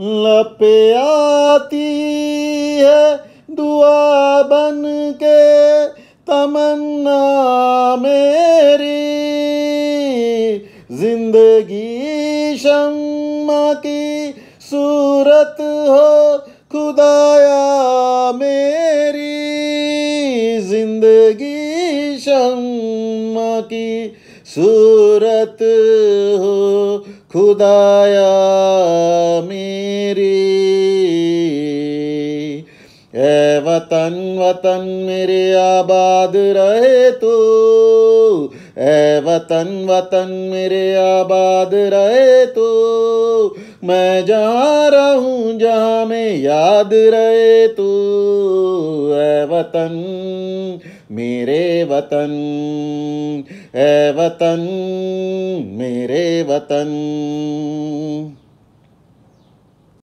लपे आती है दुआ बन के तमन्ना मेरी जिंदगी शम्मा की सूरत हो खुदाया मेरी जिंदगी शम्मा की सूरत खुदाया मेरी ए वतन वतन मेरे आबाद रहे तू ए वतन वतन मेरे आबाद रहे तू मैं जहाँ रहूँ जहाँ में याद रहे तू ए वतन मेरे वतन है वतन मेरे वतन